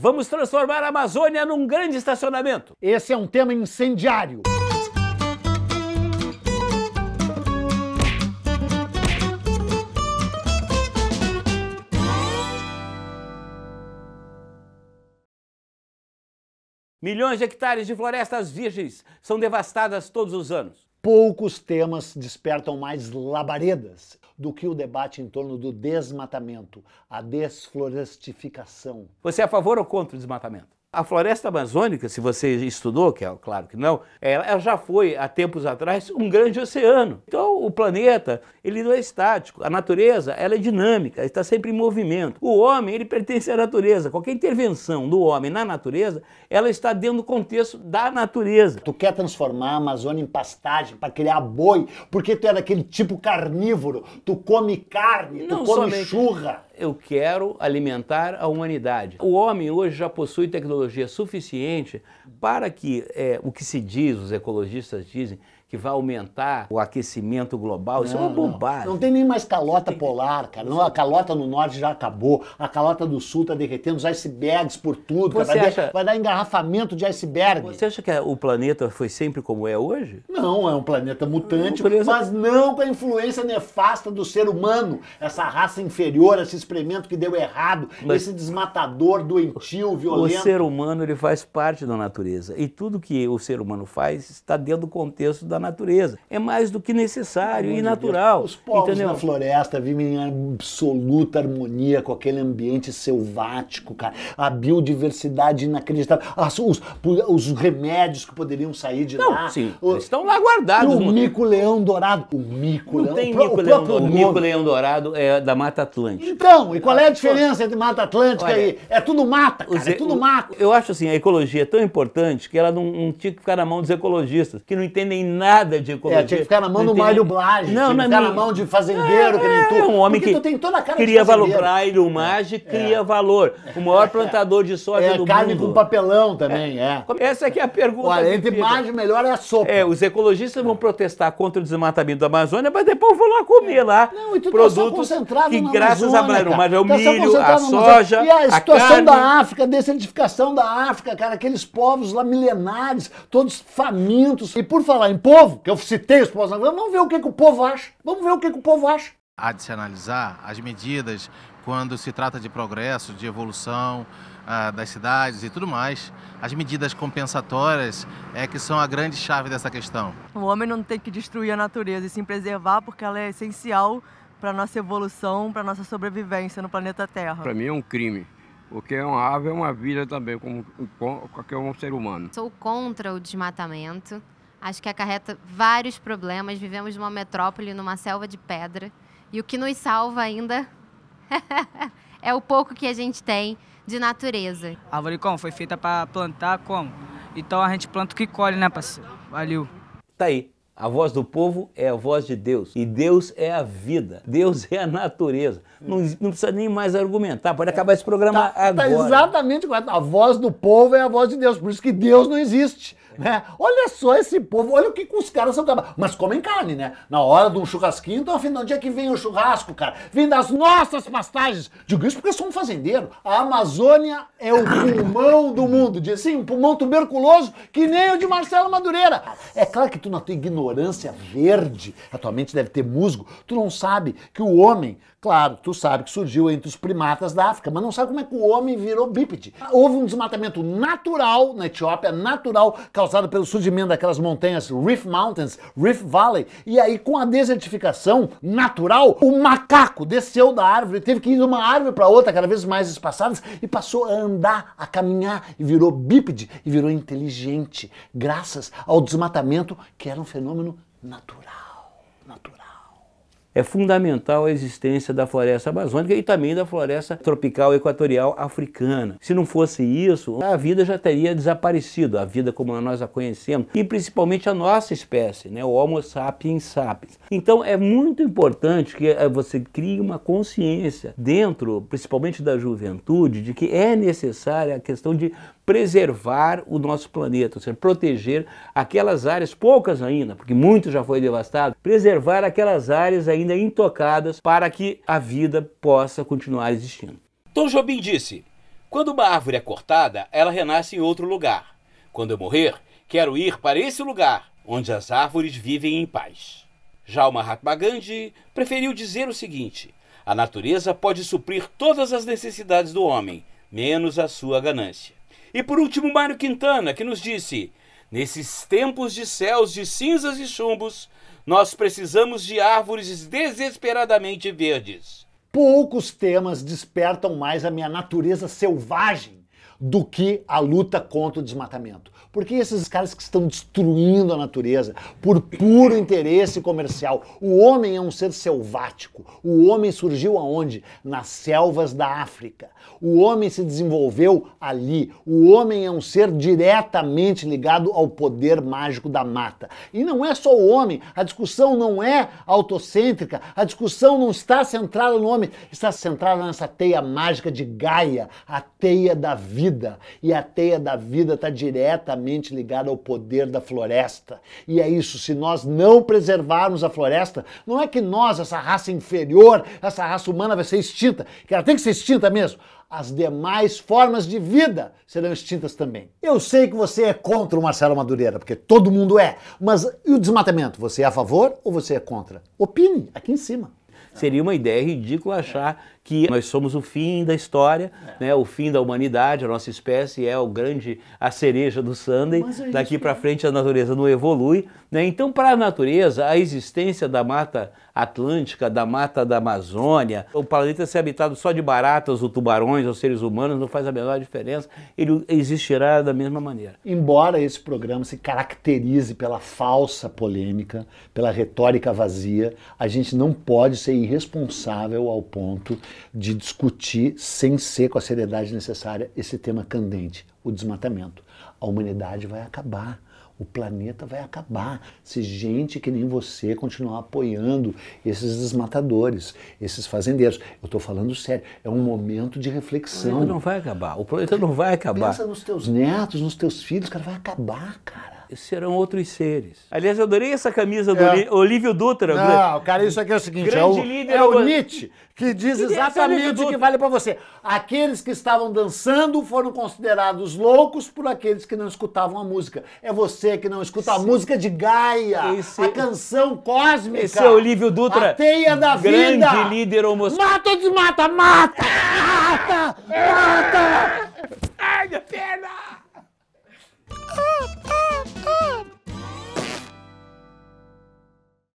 Vamos transformar a Amazônia num grande estacionamento. Esse é um tema incendiário. Milhões de hectares de florestas virgens são devastadas todos os anos. Poucos temas despertam mais labaredas do que o debate em torno do desmatamento, a desflorestificação. Você é a favor ou contra o desmatamento? A floresta amazônica, se você estudou, que é claro que não, ela já foi há tempos atrás um grande oceano. Então o planeta ele não é estático, a natureza ela é dinâmica, está sempre em movimento. O homem ele pertence à natureza. Qualquer intervenção do homem na natureza, ela está dentro do contexto da natureza. Tu quer transformar a Amazônia em pastagem para criar boi, porque tu é daquele tipo carnívoro, tu come carne, tu não, come somente. churra eu quero alimentar a humanidade. O homem hoje já possui tecnologia suficiente para que é, o que se diz, os ecologistas dizem, que vai aumentar o aquecimento global. Não, Isso é uma bobagem. Não, não tem nem mais calota tem... polar, cara. Não, a calota no norte já acabou, a calota do sul está derretendo os icebergs por tudo. Cara, vai, acha... dar, vai, dar engarrafamento de iceberg. Você acha que é, o planeta foi sempre como é hoje? Não, é um planeta mutante, é, mas não com a influência nefasta do ser humano. Essa raça inferior, esse experimento que deu errado, mas... esse desmatador doentio, violento. O ser humano ele faz parte da natureza. E tudo que o ser humano faz está dentro do contexto da natureza. É mais do que necessário e natural. Deus. Os povos entendeu? na floresta vivem em absoluta harmonia com aquele ambiente selvático, cara. A biodiversidade inacreditável. As, os, os remédios que poderiam sair de Não, lá. Sim, o, estão lá guardados. O mico-leão dourado. O mico-leão... Não tem mico-leão dourado. O mico-leão dourado é da Mata Atlântica. Então, e qual é a ah, diferença entre Mata Atlântica Olha, e... É tudo mata, cara, é tudo mato. Eu acho assim, a ecologia é tão importante que ela não, não tinha que ficar na mão dos ecologistas, que não entendem nada nada de ecologia. É, tinha que ficar na mão do Mário Blage, não, tinha que ficar na mão de fazendeiro, que nem é, tu. É um homem que tu tem toda a cara cria de valor. Mário Blage é, é. cria valor. O maior plantador de soja do mundo. É, carne com papelão também, é. Essa aqui é a pergunta. Olha, entre mais melhor é a sopa. É, os ecologistas vão protestar contra o desmatamento da Amazônia, mas depois vão lá comer lá não, e tu tá produtos tá concentrado que graças a Mário Blage, é o tá milho, a soja, E a situação da África, a desertificação da África, cara, aqueles povos lá milenares, todos famintos. E por falar em povo, povo, que eu citei os povos vamos ver o que, que o povo acha. Vamos ver o que, que o povo acha. Há de se analisar as medidas quando se trata de progresso, de evolução ah, das cidades e tudo mais. As medidas compensatórias é que são a grande chave dessa questão. O homem não tem que destruir a natureza e sim preservar porque ela é essencial para nossa evolução, para nossa sobrevivência no planeta Terra. Para mim é um crime porque é uma ave é uma vida também, como qualquer um ser humano. Sou contra o desmatamento. Acho que acarreta vários problemas. Vivemos numa metrópole, numa selva de pedra. E o que nos salva ainda é o pouco que a gente tem de natureza. A árvore como? Foi feita para plantar como? Então a gente planta o que colhe, né, parceiro? Valeu. Tá aí. A voz do povo é a voz de Deus. E Deus é a vida. Deus é a natureza. Não, não precisa nem mais argumentar. Pode acabar esse programa tá, tá agora. Tá exatamente correto. A voz do povo é a voz de Deus. Por isso que Deus não existe. Né? Olha só esse povo, olha o que, que os caras são capazes. Mas comem carne, né? Na hora de um churrasquinho, então afinal, onde é que vem o churrasco, cara? Vem das nossas pastagens. Digo isso porque eu sou um fazendeiro. A Amazônia é o pulmão do mundo. Diz assim, um pulmão tuberculoso que nem o de Marcelo Madureira. É claro que tu, na tua ignorância verde, Atualmente deve ter musgo, tu não sabe que o homem, claro, tu sabe que surgiu entre os primatas da África, mas não sabe como é que o homem virou bípede. Houve um desmatamento natural na Etiópia, natural, causado causada pelo surgimento daquelas montanhas Reef Mountains, Reef Valley, e aí com a desertificação natural, o macaco desceu da árvore, teve que ir de uma árvore para outra, cada vez mais espaçadas, e passou a andar, a caminhar, e virou bípede, e virou inteligente, graças ao desmatamento, que era um fenômeno natural é fundamental a existência da floresta amazônica e também da floresta tropical equatorial africana. Se não fosse isso, a vida já teria desaparecido, a vida como nós a conhecemos, e principalmente a nossa espécie, né, o Homo sapiens sapiens. Então é muito importante que eh, você crie uma consciência dentro, principalmente da juventude, de que é necessária a questão de preservar o nosso planeta, ou seja, proteger aquelas áreas, poucas ainda, porque muito já foi devastado, preservar aquelas áreas ainda intocadas para que a vida possa continuar existindo. Tom Jobim disse: Quando uma árvore é cortada, ela renasce em outro lugar. Quando eu morrer, quero ir para esse lugar, onde as árvores vivem em paz. Já o Mahatma Gandhi preferiu dizer o seguinte: a natureza pode suprir todas as necessidades do homem, menos a sua ganância. E por último, Mário Quintana, que nos disse: Nesses tempos de céus de cinzas e chumbos, nós precisamos de árvores desesperadamente verdes. Poucos temas despertam mais a minha natureza selvagem do que a luta contra o desmatamento. Porque esses caras que estão destruindo a natureza por puro interesse comercial. O homem é um ser selvático. O homem surgiu aonde? Nas selvas da África. O homem se desenvolveu ali. O homem é um ser diretamente ligado ao poder mágico da mata. E não é só o homem. A discussão não é autocêntrica. A discussão não está centrada no homem. Está centrada nessa teia mágica de Gaia, a teia da vida vida. E a teia da vida está diretamente ligada ao poder da floresta. E é isso, se nós não preservarmos a floresta, não é que nós, essa raça inferior, essa raça humana vai ser extinta, que ela tem que ser extinta mesmo as demais formas de vida serão extintas também. Eu sei que você é contra o Marcelo Madureira, porque todo mundo é, mas e o desmatamento? Você é a favor ou você é contra? Opine aqui em cima. Seria uma ideia ridícula achar que nós somos o fim da história, é. né, o fim da humanidade, a nossa espécie é o grande a cereja do Sunday. Daqui para frente a natureza não evolui, né? Então, para a natureza, a existência da mata atlântica, da mata da Amazônia, o planeta ser habitado só de baratas ou tubarões ou seres humanos não faz a menor diferença, ele existirá da mesma maneira. Embora esse programa se caracterize pela falsa polêmica, pela retórica vazia, a gente não pode ser irresponsável ao ponto de discutir, sem ser com a seriedade necessária, esse tema candente, o desmatamento. A humanidade vai acabar. O planeta vai acabar se gente que nem você continuar apoiando esses desmatadores, esses fazendeiros. Eu estou falando sério, é um momento de reflexão. O planeta não vai acabar, o planeta não vai acabar. Pensa nos teus netos, nos teus filhos, cara, vai acabar, cara serão outros seres. Aliás, eu adorei essa camisa do é. Olívio Dutra. Não, cara, isso aqui é o seguinte: é o, é o, Nietzsche que diz exatamente o que vale para você. Aqueles que estavam dançando foram considerados loucos por aqueles que não escutavam a música. É você que não escuta Sim. a música de Gaia, Esse... a canção cósmica. Esse é Olívio Dutra. A teia da grande vida. Grande líder homossexual. Mata ou desmata? Mata! Mata! Mata! Ai, minha perna! Ah! 啊